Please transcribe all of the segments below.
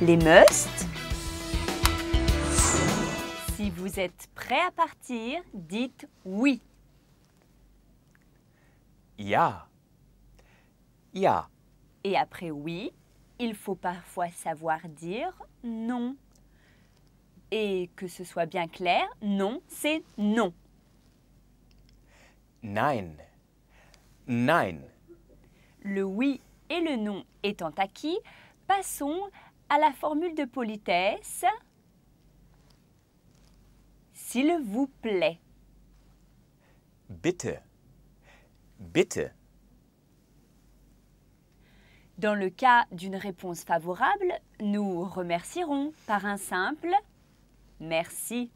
les musts. Si vous êtes prêt à partir, dites oui. Ya. Ya. Et après oui, il faut parfois savoir dire non. Et que ce soit bien clair, non, c'est non. Nein. Nein. Le oui et le non étant acquis, passons à la formule de politesse S'il vous plaît. Bitte. Bitte. Dans le cas d'une réponse favorable, nous remercierons par un simple merci.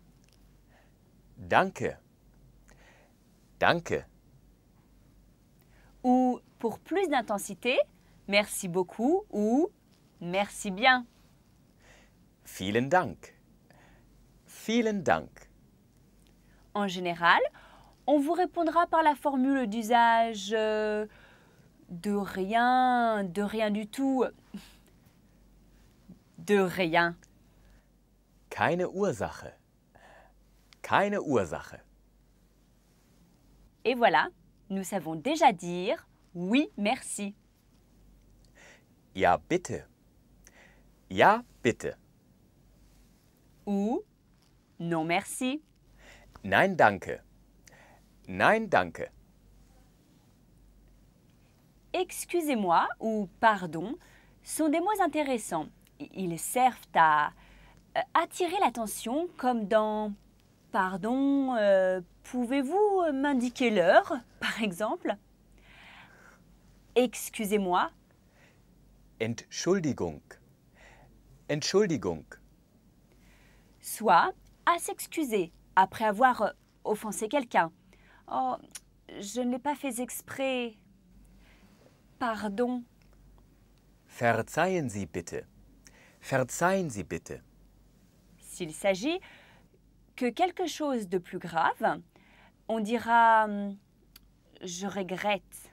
Danke. Danke. Ou pour plus d'intensité, merci beaucoup ou Merci bien. Vielen Dank. Vielen Dank. En général, on vous répondra par la formule d'usage euh, de rien, de rien du tout, de rien. Keine Ursache. Keine Ursache. Et voilà, nous savons déjà dire oui, merci. Ja, bitte. Ja, bitte. Ou Non, merci. Nein, danke. Nein, danke. Excusez-moi ou pardon sont des mots intéressants. Ils servent à euh, attirer l'attention comme dans Pardon, euh, pouvez-vous m'indiquer l'heure, par exemple Excusez-moi. Entschuldigung. Entschuldigung. Soit à s'excuser après avoir euh, offensé quelqu'un. Oh, je ne l'ai pas fait exprès. Pardon. Verzeihen Sie bitte. Verzeihen Sie bitte. S'il s'agit que quelque chose de plus grave, on dira hum, je regrette.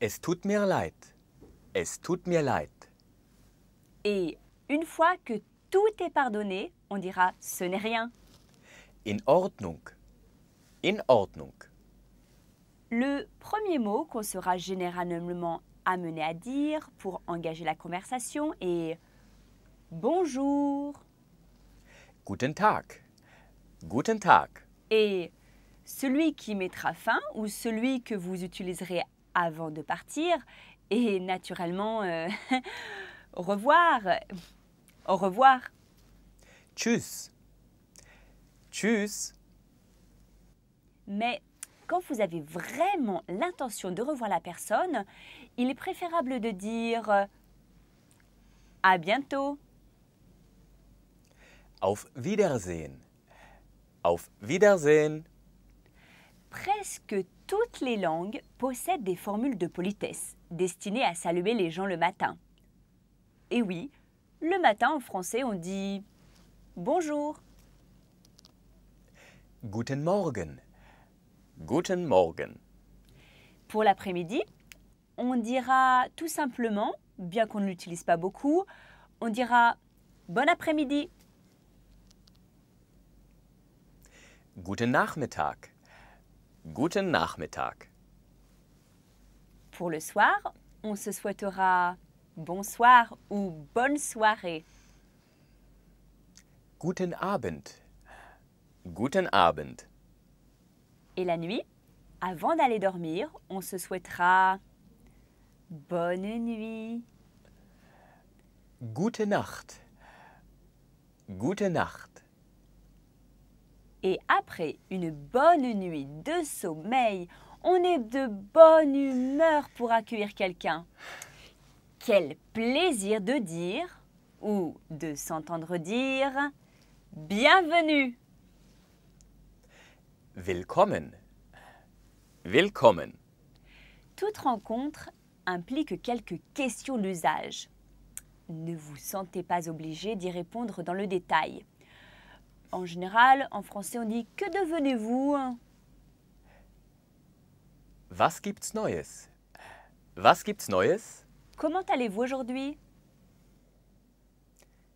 Es tut mir leid. Es tut mir leid. Une fois que tout est pardonné, on dira ce n'est rien. In Ordnung. In Ordnung. Le premier mot qu'on sera généralement amené à dire pour engager la conversation est bonjour. Guten Tag. Guten Tag. Et celui qui mettra fin ou celui que vous utiliserez avant de partir est naturellement euh, revoir. Au revoir. Tchuss. Tchuss. Mais quand vous avez vraiment l'intention de revoir la personne, il est préférable de dire euh, à bientôt. Auf Wiedersehen. Auf Wiedersehen. Presque toutes les langues possèdent des formules de politesse destinées à saluer les gens le matin. Et oui, le matin, en français, on dit bonjour. Guten Morgen. Guten Morgen. Pour l'après-midi, on dira tout simplement, bien qu'on ne l'utilise pas beaucoup, on dira bon après-midi. Guten Nachmittag. Guten Nachmittag. Pour le soir, on se souhaitera bonsoir ou bonne soirée. Guten Abend. Guten Abend. Et la nuit, avant d'aller dormir, on se souhaitera bonne nuit. Gute Nacht. Gute Nacht. Et après une bonne nuit de sommeil, on est de bonne humeur pour accueillir quelqu'un. Quel plaisir de dire ou de s'entendre dire Bienvenue. Willkommen. Willkommen. Toute rencontre implique quelques questions d'usage. Ne vous sentez pas obligé d'y répondre dans le détail. En général, en français, on dit Que devenez-vous Was gibt's Neues Was gibt's Neues Comment allez-vous aujourd'hui?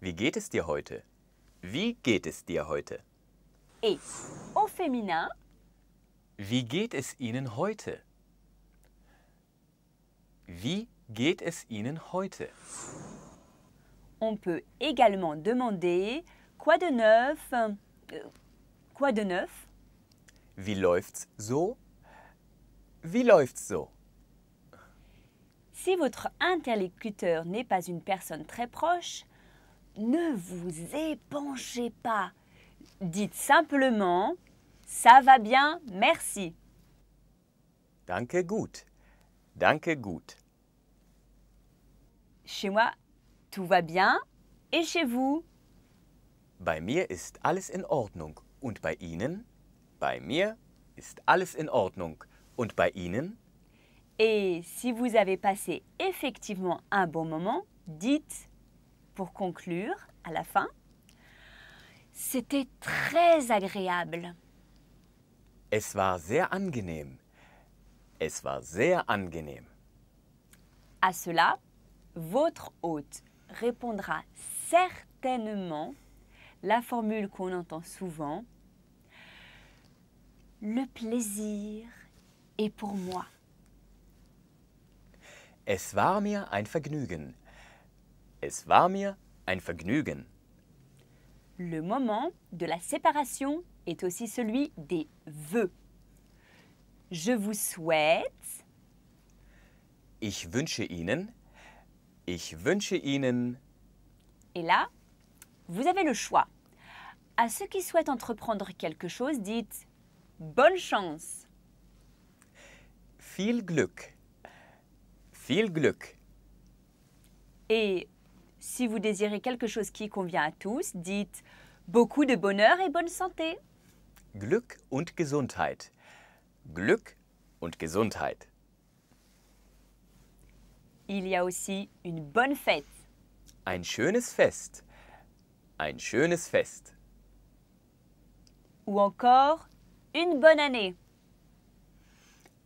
Wie geht es dir heute? Wie geht es dir heute? Et au féminin? Wie geht es Ihnen heute? Wie geht es Ihnen heute? On peut également demander quoi de neuf? Euh, quoi de neuf? Wie läuft's so? Wie läuft's so? Si votre interlocuteur n'est pas une personne très proche, ne vous épanchez pas. Dites simplement ⁇ ça va bien, merci ⁇ Danke gut. Danke gut. Chez moi, tout va bien. Et chez vous Bei mir ist alles in Ordnung. Und bei Ihnen? Bei mir ist alles in Ordnung. Und bei Ihnen? Et si vous avez passé effectivement un bon moment, dites pour conclure à la fin, c'était très agréable. Es war sehr angenehm. Es war sehr angenehm. À cela, votre hôte répondra certainement la formule qu'on entend souvent Le plaisir est pour moi. Es war mir ein Vergnügen. Es war mir ein Vergnügen. Le moment de la séparation est aussi celui des vœux. Je vous souhaite. Ich wünsche Ihnen. Ich wünsche Ihnen. Et là, vous avez le choix. À ceux qui souhaitent entreprendre quelque chose, dites bonne chance. Viel Glück. Viel Glück. Et si vous désirez quelque chose qui convient à tous, dites beaucoup de bonheur et bonne santé. Glück und Gesundheit. Glück und Gesundheit. Il y a aussi une bonne fête. Ein schönes Fest. Ein schönes Fest. Ou encore une bonne année.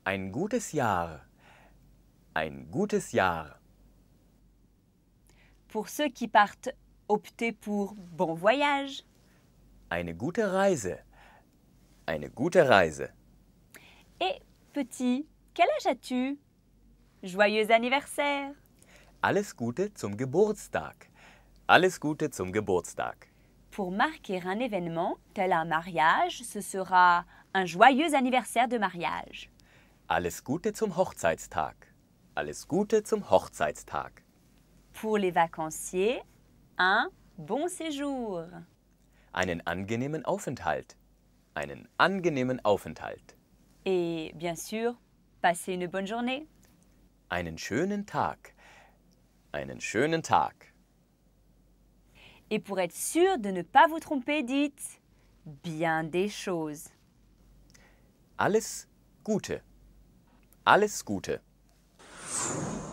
Ein gutes Jahr. Un gutes Jahr. Pour ceux qui partent, optez pour bon voyage. Eine gute Reise. Eine gute Reise. Et petit, quel âge as-tu Joyeux anniversaire. Alles Gute zum Geburtstag. Alles Gute zum Geburtstag. Pour marquer un événement, tel un mariage, ce sera un joyeux anniversaire de mariage. Alles Gute zum Hochzeitstag. Alles Gute zum Hochzeitstag. Pour les vacanciers, un bon séjour. Einen angenehmen Aufenthalt. Einen angenehmen Aufenthalt. Et bien sûr, passez une bonne journée. Einen schönen Tag. Einen schönen Tag. Et pour être sûr de ne pas vous tromper, dites bien des choses. Alles Gute. Alles Gute. you.